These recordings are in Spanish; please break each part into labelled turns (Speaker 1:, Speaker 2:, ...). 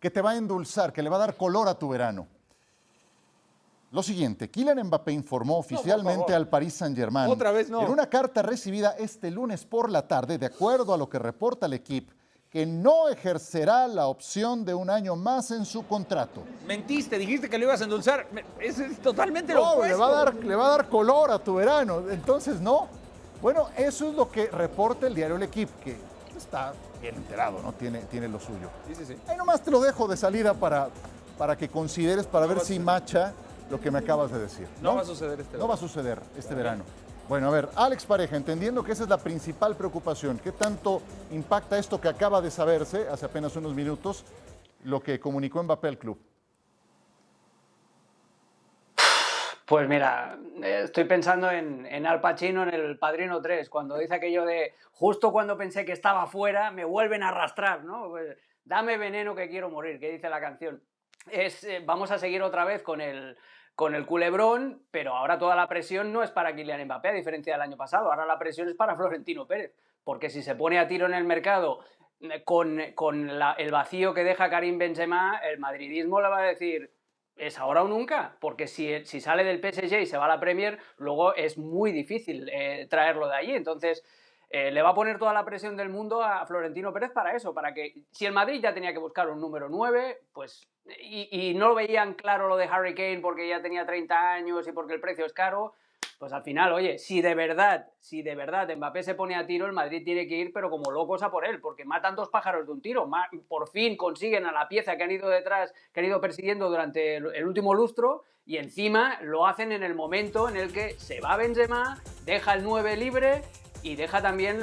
Speaker 1: que te va a endulzar, que le va a dar color a tu verano. Lo siguiente, Kylian Mbappé informó oficialmente al Paris Saint-Germain Otra vez no. en una carta recibida este lunes por la tarde, de acuerdo a lo que reporta el equipo, que no ejercerá la opción de un año más en su contrato.
Speaker 2: Mentiste, dijiste que le ibas a endulzar. Es, es totalmente lo opuesto. Le va, a dar, le va a dar
Speaker 1: color a tu verano, entonces no. Bueno, eso es lo que reporta el diario El Equipo, que está bien enterado, ¿no? Tiene, tiene lo suyo. Sí, sí, sí. Ahí nomás te lo dejo de salida para, para que consideres, para ver si macha lo que me acabas de decir. No, va a suceder este verano. No va a suceder este, este verano. Bueno, a ver, Alex Pareja, entendiendo que esa es la principal preocupación, ¿qué tanto impacta esto que acaba de saberse hace apenas unos minutos, lo que comunicó Mbappé al club? Pues mira,
Speaker 3: eh, estoy pensando en, en, Al Pacino en El Padrino 3, cuando dice aquello de justo cuando pensé que estaba fuera, me vuelven a arrastrar, ¿no? Pues, dame veneno que quiero morir, que dice la canción. Es, eh, vamos a seguir otra vez con el, con el culebrón, pero ahora toda la presión no es para Kylian Mbappé, a diferencia del año pasado, ahora la presión es para Florentino Pérez, porque si se pone a tiro en el mercado eh, con, el vacío que deja Karim Benzema, el madridismo le va a decir, es ahora o nunca, porque si, sale del PSG y se va a la Premier, luego es muy difícil eh, traerlo de allí. Entonces, eh, le va a poner toda la presión del mundo a Florentino Pérez para eso, para que si el Madrid ya tenía que buscar un número 9, pues y, no lo veían claro lo de Harry Kane porque ya tenía 30 años y porque el precio es caro, pues al final, oye, si de verdad, si de verdad Mbappé se pone a tiro, el Madrid tiene que ir, pero como locos a por él, porque matan dos pájaros de un tiro. Por fin consiguen a la pieza que han ido detrás, que han ido persiguiendo durante el último lustro, y encima lo hacen en el momento en el que se va Benzema, deja el 9 libre y deja también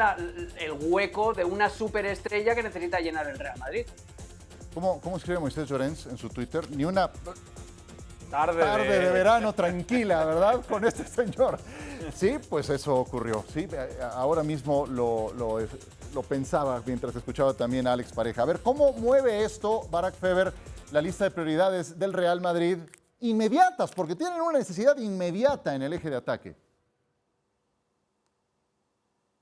Speaker 3: el hueco de una superestrella que necesita llenar el Real Madrid.
Speaker 1: ¿Cómo, cómo escribe Moisés Llorens en su Twitter? Ni una
Speaker 3: Tarde, de...
Speaker 1: verano tranquila, ¿verdad? Con este señor. Sí, pues eso ocurrió. Sí, eh, ahora mismo lo, lo, pensaba mientras escuchaba también a Alex Pareja. A ver, ¿cómo mueve esto, Barack Feber, la lista de prioridades del Real Madrid inmediatas? Porque tienen una necesidad inmediata en el eje de ataque.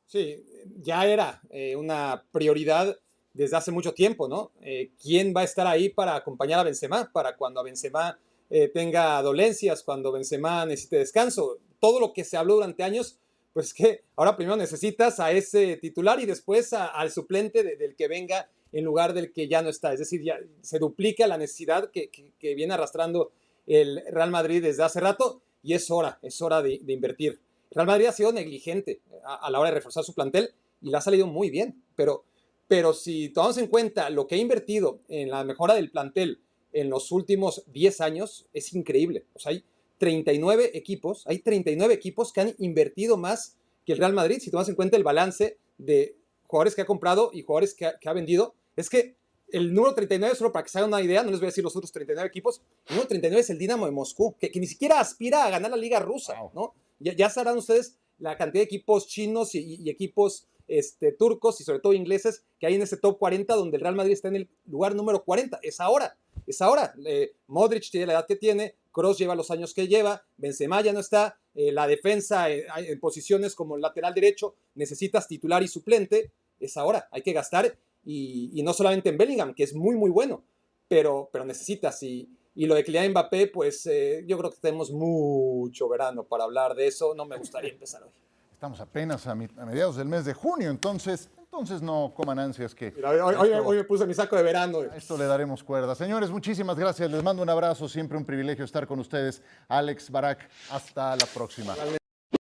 Speaker 2: Sí, ya era eh, una prioridad desde hace mucho tiempo, ¿no? Eh, ¿Quién va a estar ahí para acompañar a Benzema? Para cuando a Benzema eh, tenga dolencias, cuando Benzema necesite descanso. Todo lo que se habló durante años, pues que ahora primero necesitas a ese titular y después al suplente del que venga en lugar del que ya no está. Es decir, ya se duplica la necesidad que, viene arrastrando el Real Madrid desde hace rato y es hora, es hora de, invertir. Real Madrid ha sido negligente a, la hora de reforzar su plantel y le ha salido muy bien, pero, pero si tomamos en cuenta lo que ha invertido en la mejora del plantel, en los últimos 10 años es increíble. O sea, hay 39 equipos, hay 39 equipos que han invertido más que el Real Madrid, si tomas en cuenta el balance de jugadores que ha comprado y jugadores que ha, vendido. Es que el número 39, solo para que se hagan una idea, no les voy a decir los otros 39 equipos, el número 39 es el Dinamo de Moscú, que, ni siquiera aspira a ganar la liga rusa, ¿no? Ya, ya, sabrán ustedes la cantidad de equipos chinos y, equipos este, turcos y sobre todo ingleses que hay en ese top 40 donde el Real Madrid está en el lugar número 40. Es ahora es ahora. Eh, Modric tiene la edad que tiene, Cross lleva los años que lleva, Benzema ya no está, eh, la defensa eh, en posiciones como el lateral derecho necesitas titular y suplente, es ahora, hay que gastar y, no solamente en Bellingham, que es muy muy bueno, pero, pero necesitas y, y lo de Kylian Mbappé, pues yo creo que tenemos mucho verano para hablar de eso, no me gustaría empezar hoy.
Speaker 1: Estamos apenas a mediados del mes de junio, entonces entonces no coman ansias que... hoy, me puse mi saco de verano. esto le daremos cuerda. Señores, muchísimas gracias. Les mando un abrazo. Siempre un privilegio estar con ustedes. Alex Barak, hasta la próxima.